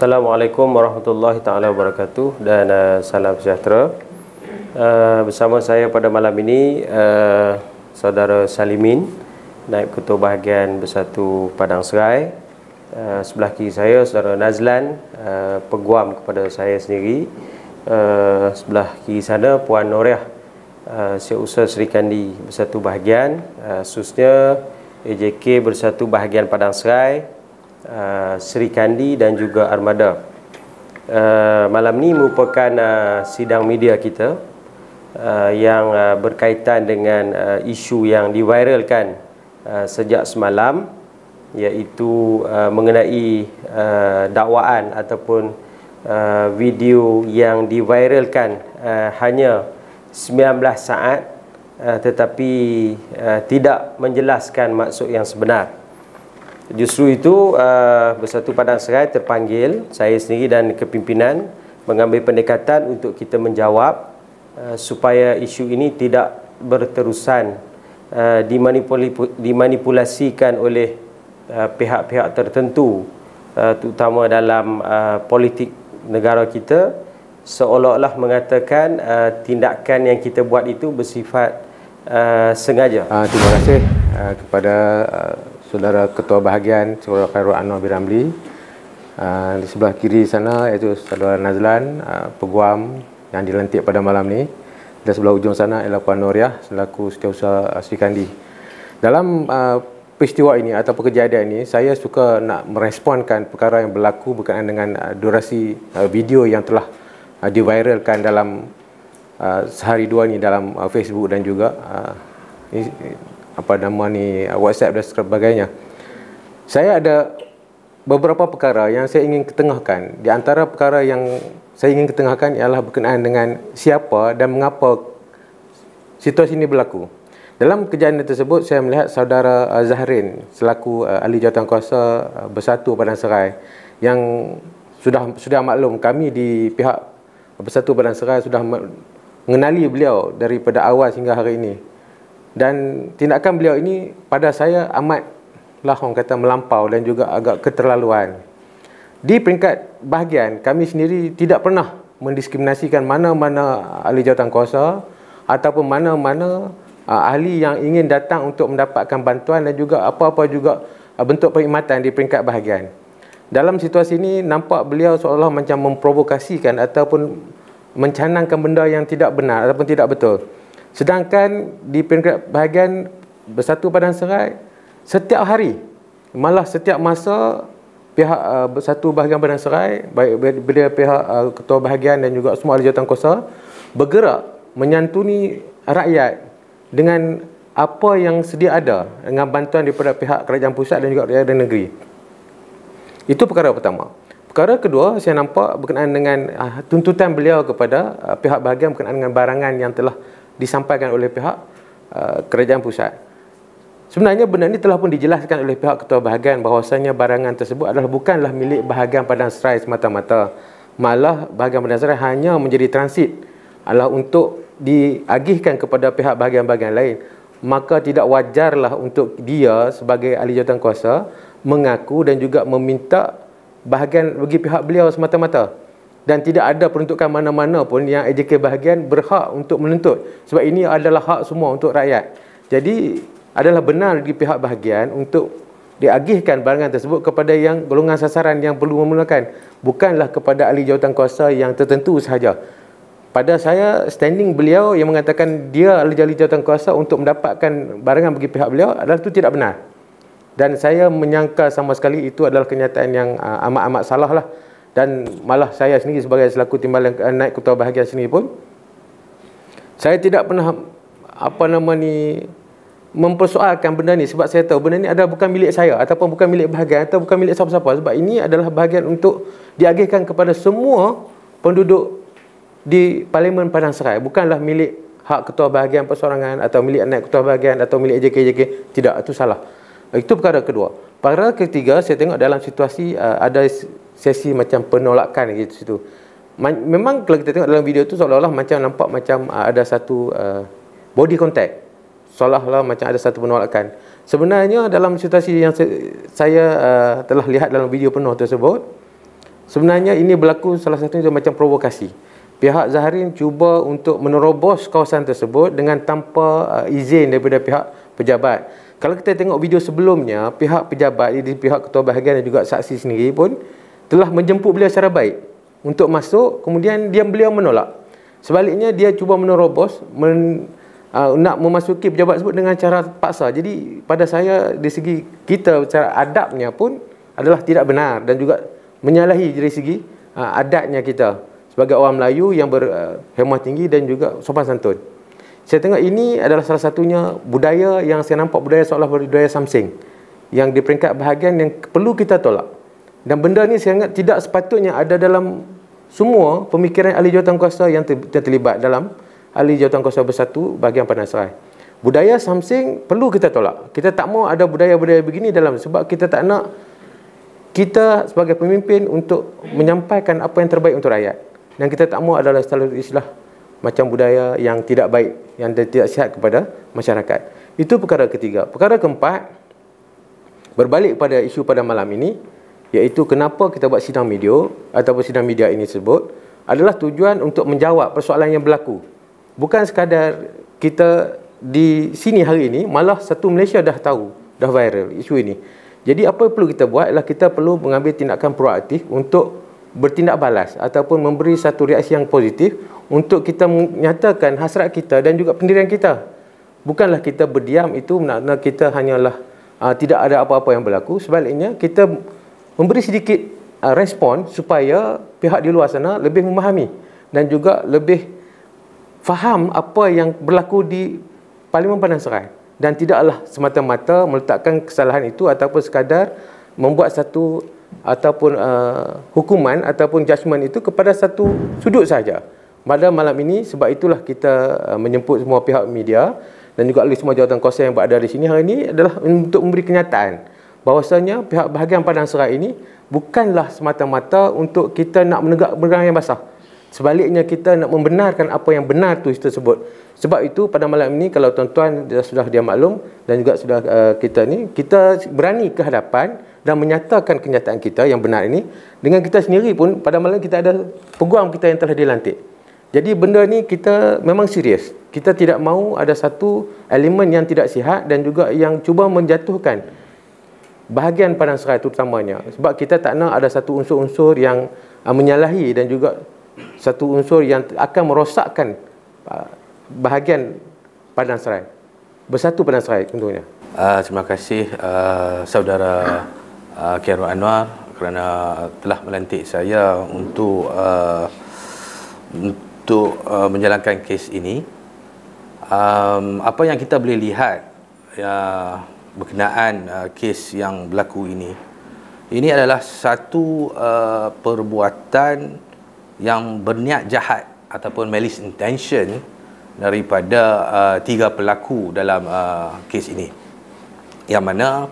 Assalamualaikum warahmatullahi taala wabarakatuh dan uh, salam sejahtera. Uh, bersama saya pada malam ini uh, saudara Salimin Naib Ketua Bahagian Bersatu Padang Serai. Uh, sebelah kiri saya saudara Nazlan uh, peguam kepada saya sendiri. Uh, sebelah kiri sana Puan Noriah Uh, Usaha Sri Kandi Bersatu Bahagian uh, khususnya AJK Bersatu Bahagian Padang Serai Eh, Sri Kandi dan juga Armada. Uh, malam ni merupakan uh, sidang media kita uh, yang uh, berkaitan dengan uh, isu yang diviralkan uh, sejak semalam iaitu uh, mengenai uh, dakwaan ataupun Uh, video yang diviralkan uh, hanya 19 saat uh, tetapi uh, tidak menjelaskan maksud yang sebenar justru itu uh, Bersatu Padang Serai terpanggil saya sendiri dan kepimpinan mengambil pendekatan untuk kita menjawab uh, supaya isu ini tidak berterusan uh, dimanipul dimanipulasikan oleh uh, pihak-pihak uh, tertentu uh, terutama dalam uh, politik negara kita seolah-olah mengatakan uh, tindakan yang kita buat itu bersifat uh, sengaja. Uh, terima kasih uh, kepada uh Saudara Ketua Bahagian Saudara Khairul Anwar bin Ramli uh, Di sebelah kiri sana iaitu Saudara Nazlan uh, Peguam yang dilantik pada malam ni Dan sebelah ujung sana ialah Puan Noriah Selaku Setiausaha ah, Sri Kandi Dalam uh, peristiwa ini atau kejadian ini saya suka nak meresponkan perkara yang berlaku berkaitan dengan uh, durasi uh, video yang telah uh, diviralkan dalam uh, sehari dua ni dalam uh, Facebook dan juga uh, apa nama ni WhatsApp dan sebagainya. Saya ada beberapa perkara yang saya ingin ketengahkan. Di antara perkara yang saya ingin ketengahkan ialah berkenaan dengan siapa dan mengapa situasi ini berlaku. Dalam kejadian tersebut saya melihat saudara uh, Zahrin selaku uh, ahli jawatankuasa uh, Bersatu Padang Serai yang sudah sudah maklum kami di pihak Bersatu Padang Serai sudah mengenali beliau daripada awal hingga hari ini dan tindakan beliau ini pada saya amatlah orang kata melampau dan juga agak keterlaluan di peringkat bahagian kami sendiri tidak pernah mendiskriminasikan mana-mana ahli jawatan kuasa ataupun mana-mana uh, ahli yang ingin datang untuk mendapatkan bantuan dan juga apa-apa juga uh, bentuk perkhidmatan di peringkat bahagian. Dalam situasi ini nampak beliau seolah-olah macam memprovokasikan ataupun mencanangkan benda yang tidak benar ataupun tidak betul. Sedangkan di peringkat bahagian Bersatu Padang Serai setiap hari malah setiap masa pihak uh, Bersatu Bahagian Padang Serai baik beliau pihak uh, ketua bahagian dan juga semua ahli jawatankuasa bergerak menyantuni rakyat dengan apa yang sedia ada dengan bantuan daripada pihak kerajaan pusat dan juga dari negeri. Itu perkara pertama. Perkara kedua saya nampak berkenaan dengan uh, tuntutan beliau kepada uh, pihak bahagian berkenaan dengan barangan yang telah disampaikan oleh pihak uh, kerajaan pusat. Sebenarnya benda ini telah pun dijelaskan oleh pihak ketua bahagian bahawasanya barangan tersebut adalah bukanlah milik bahagian Padang Serai semata-mata. Malah bahagian Padang Serai hanya menjadi transit adalah untuk diagihkan kepada pihak bahagian-bahagian lain. Maka tidak wajarlah untuk dia sebagai ahli jawatan kuasa mengaku dan juga meminta bahagian bagi pihak beliau semata-mata dan tidak ada peruntukan mana-mana pun yang AJK bahagian berhak untuk menuntut sebab ini adalah hak semua untuk rakyat. Jadi adalah benar di pihak bahagian untuk diagihkan barangan tersebut kepada yang golongan sasaran yang perlu memulakan bukanlah kepada ahli jawatan kuasa yang tertentu sahaja. Pada saya standing beliau yang mengatakan dia ahli jali jawatan kuasa untuk mendapatkan barangan bagi pihak beliau adalah itu tidak benar. Dan saya menyangka sama sekali itu adalah kenyataan yang ah, amat-amat salah lah dan malah saya sendiri sebagai selaku timbalan eh, naik ketua bahagian sendiri pun saya tidak pernah apa nama ni mempersoalkan benda ni sebab saya tahu benda ni adalah bukan milik saya ataupun bukan milik bahagian atau bukan milik siapa-siapa sebab ini adalah bahagian untuk diagihkan kepada semua penduduk di Parlimen Padang Serai bukanlah milik hak ketua bahagian persorangan atau milik naik ketua bahagian atau milik JKJK tidak itu salah itu perkara kedua perkara ketiga saya tengok dalam situasi uh, ada sesi macam penolakan gitu situ. Memang kalau kita tengok dalam video tu seolah-olah macam nampak macam uh, ada satu uh, body contact. Seolah-olah macam ada satu penolakan. Sebenarnya dalam situasi yang saya uh, telah lihat dalam video penuh tersebut, sebenarnya ini berlaku salah satu macam provokasi. Pihak Zaharin cuba untuk menerobos kawasan tersebut dengan tanpa uh, izin daripada pihak pejabat. Kalau kita tengok video sebelumnya, pihak pejabat, jadi pihak ketua bahagian dan juga saksi sendiri pun telah menjemput beliau secara baik untuk masuk kemudian dia beliau menolak sebaliknya dia cuba menerobos men, uh, nak memasuki pejabat tersebut dengan cara paksa jadi pada saya di segi kita secara adabnya pun adalah tidak benar dan juga menyalahi dari segi uh, adatnya kita sebagai orang Melayu yang berhemah uh, tinggi dan juga sopan santun saya tengok ini adalah salah satunya budaya yang saya nampak budaya seolah-olah budaya samsing yang di peringkat bahagian yang perlu kita tolak dan benda ni saya ingat tidak sepatutnya ada dalam semua pemikiran ahli jawatan kuasa yang terlibat dalam ahli jawatan kuasa bersatu bahagian Panasrai. Budaya samsing perlu kita tolak. Kita tak mau ada budaya-budaya begini dalam sebab kita tak nak kita sebagai pemimpin untuk menyampaikan apa yang terbaik untuk rakyat. Dan kita tak mau adalah salah istilah macam budaya yang tidak baik, yang tidak sihat kepada masyarakat. Itu perkara ketiga. Perkara keempat, berbalik pada isu pada malam ini, iaitu kenapa kita buat sidang media ataupun sidang media ini sebut adalah tujuan untuk menjawab persoalan yang berlaku. Bukan sekadar kita di sini hari ini, malah satu Malaysia dah tahu, dah viral isu ini. Jadi apa yang perlu kita buat ialah kita perlu mengambil tindakan proaktif untuk bertindak balas ataupun memberi satu reaksi yang positif untuk kita menyatakan hasrat kita dan juga pendirian kita. Bukanlah kita berdiam itu makna kita hanyalah uh, tidak ada apa-apa yang berlaku. Sebaliknya kita memberi sedikit uh, respon supaya pihak di luar sana lebih memahami dan juga lebih faham apa yang berlaku di Parlimen Padang Serai dan tidaklah semata-mata meletakkan kesalahan itu ataupun sekadar membuat satu ataupun uh, hukuman ataupun judgement itu kepada satu sudut saja. Pada malam ini sebab itulah kita uh, menjemput semua pihak media dan juga oleh semua jawatan kuasa yang berada di sini hari ini adalah untuk memberi kenyataan bahawasanya pihak bahagian padang serai ini bukanlah semata-mata untuk kita nak menegak berang yang basah. Sebaliknya kita nak membenarkan apa yang benar tu tersebut. Sebab itu pada malam ini kalau tuan-tuan sudah dia maklum dan juga sudah uh, kita ni kita berani ke hadapan dan menyatakan kenyataan kita yang benar ini dengan kita sendiri pun pada malam kita ada peguam kita yang telah dilantik. Jadi benda ni kita memang serius. Kita tidak mahu ada satu elemen yang tidak sihat dan juga yang cuba menjatuhkan bahagian padang serai terutamanya sebab kita tak nak ada satu unsur-unsur yang uh, menyalahi dan juga satu unsur yang akan merosakkan uh, bahagian padang serai bersatu padang serai tentunya uh, terima kasih uh, saudara uh, Kiarul Anwar kerana telah melantik saya untuk uh, untuk uh, menjalankan kes ini um, apa yang kita boleh lihat ya uh, berkenaan uh, kes yang berlaku ini ini adalah satu uh, perbuatan yang berniat jahat ataupun malice intention daripada uh, tiga pelaku dalam uh, kes ini yang mana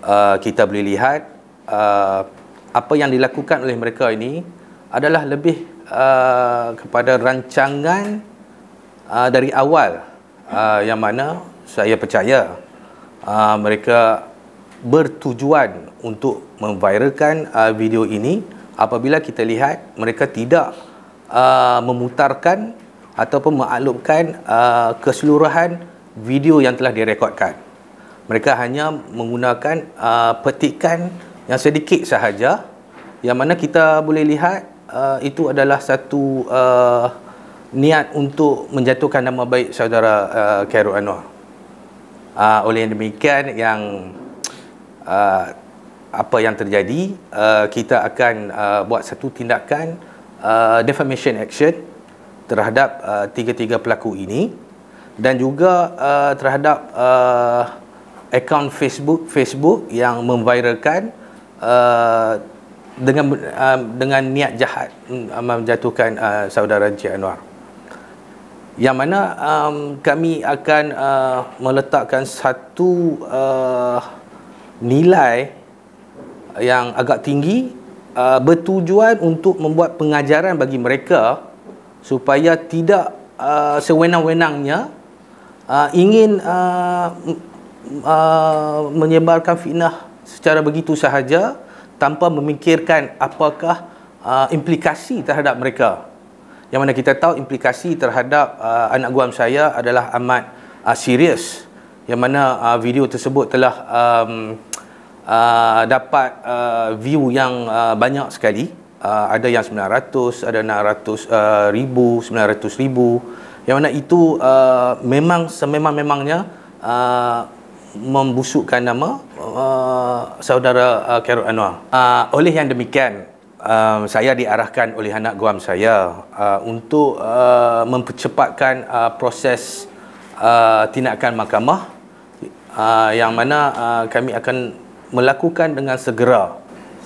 uh, kita boleh lihat uh, apa yang dilakukan oleh mereka ini adalah lebih uh, kepada rancangan uh, dari awal uh, yang mana saya percaya uh, mereka bertujuan untuk memviralkan uh, video ini apabila kita lihat mereka tidak uh, memutarkan ataupun mengaklukkan uh, keseluruhan video yang telah direkodkan. Mereka hanya menggunakan uh, petikan yang sedikit sahaja yang mana kita boleh lihat uh, itu adalah satu uh, niat untuk menjatuhkan nama baik saudara uh, Khairul Anwar uh, oleh demikian yang uh, apa yang terjadi uh, kita akan uh, buat satu tindakan uh, defamation action terhadap uh, tiga-tiga pelaku ini dan juga uh, terhadap uh, akaun Facebook Facebook yang memviralkan uh, dengan uh, dengan niat jahat mm, menjatuhkan uh, saudara Encik Anwar yang mana um, kami akan uh, meletakkan satu uh, nilai yang agak tinggi uh, bertujuan untuk membuat pengajaran bagi mereka supaya tidak uh, sewenang-wenangnya uh, ingin uh, uh, menyebarkan fitnah secara begitu sahaja tanpa memikirkan apakah uh, implikasi terhadap mereka yang mana kita tahu implikasi terhadap uh, anak guam saya adalah amat uh, serius yang mana uh, video tersebut telah um, uh, dapat uh, view yang uh, banyak sekali uh, ada yang 900 ada 900 uh, ribu 900 ribu yang mana itu uh, memang sememang-memangnya uh, membusukkan nama uh, saudara uh, Karut Anwar uh, oleh yang demikian um, saya diarahkan oleh anak guam saya uh, untuk uh, mempercepatkan uh, proses uh, tindakan mahkamah uh, yang mana uh, kami akan melakukan dengan segera.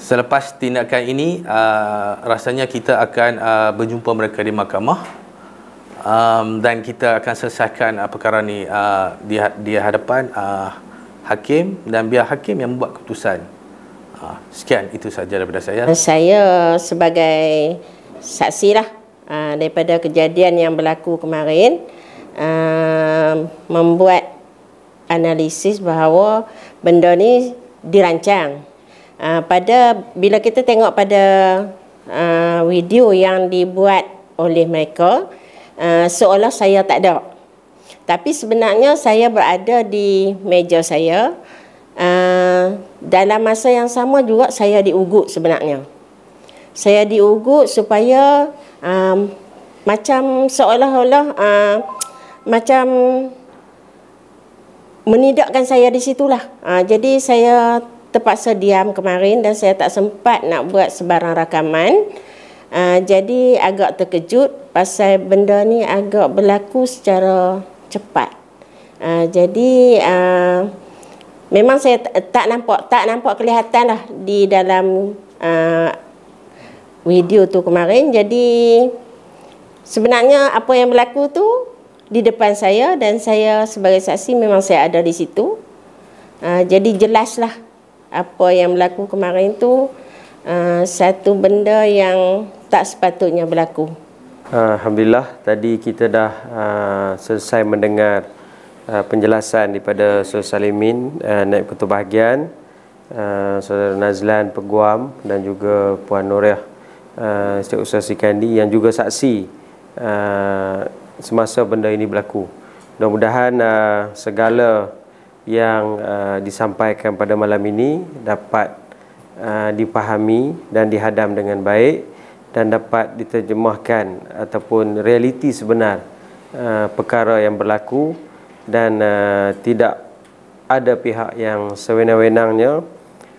Selepas tindakan ini, uh, rasanya kita akan uh, berjumpa mereka di mahkamah um, dan kita akan selesaikan uh, perkara ini uh, di, di hadapan uh, hakim dan biar hakim yang membuat keputusan. Ha, sekian itu saja daripada saya. Saya sebagai saksi lah ha, daripada kejadian yang berlaku kemarin ha, membuat analisis bahawa benda ni dirancang. Ha, pada bila kita tengok pada ha, video yang dibuat oleh mereka ha, seolah saya tak ada. Tapi sebenarnya saya berada di meja saya uh, dalam masa yang sama juga saya diugut sebenarnya. Saya diugut supaya um, macam seolah-olah uh, macam menidakkan saya di situlah. Uh, jadi saya terpaksa diam kemarin dan saya tak sempat nak buat sebarang rakaman. Uh, jadi agak terkejut pasal benda ni agak berlaku secara cepat. Uh, jadi uh, memang saya tak nampak tak nampak kelihatan lah di dalam uh, video tu kemarin jadi sebenarnya apa yang berlaku tu di depan saya dan saya sebagai saksi memang saya ada di situ uh, jadi jelaslah apa yang berlaku kemarin tu uh, satu benda yang tak sepatutnya berlaku Alhamdulillah tadi kita dah uh, selesai mendengar Eh, penjelasan daripada Saudara Salimin uh, Naib Ketua Bahagian uh, Saudara Nazlan Peguam dan juga Puan Noreh uh, Cik Ustaz Sikandi yang juga saksi uh, semasa benda ini berlaku mudah-mudahan uh, segala yang uh, disampaikan pada malam ini dapat uh, dipahami dan dihadam dengan baik dan dapat diterjemahkan ataupun realiti sebenar uh, perkara yang berlaku dan uh, tidak ada pihak yang sewenang-wenangnya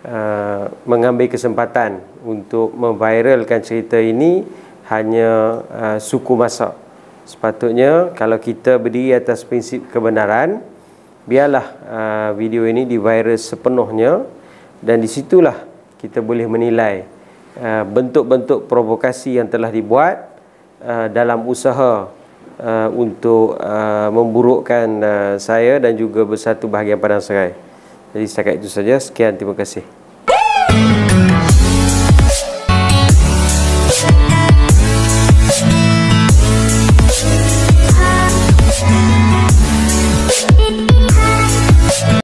uh, mengambil kesempatan untuk memviralkan cerita ini hanya uh, suku masa sepatutnya kalau kita berdiri atas prinsip kebenaran biarlah uh, video ini divirus sepenuhnya dan di situlah kita boleh menilai bentuk-bentuk uh, provokasi yang telah dibuat uh, dalam usaha uh, untuk uh, memburukkan uh, saya dan juga bersatu bahagian Padang Serai. Jadi setakat itu saja. Sekian, terima kasih.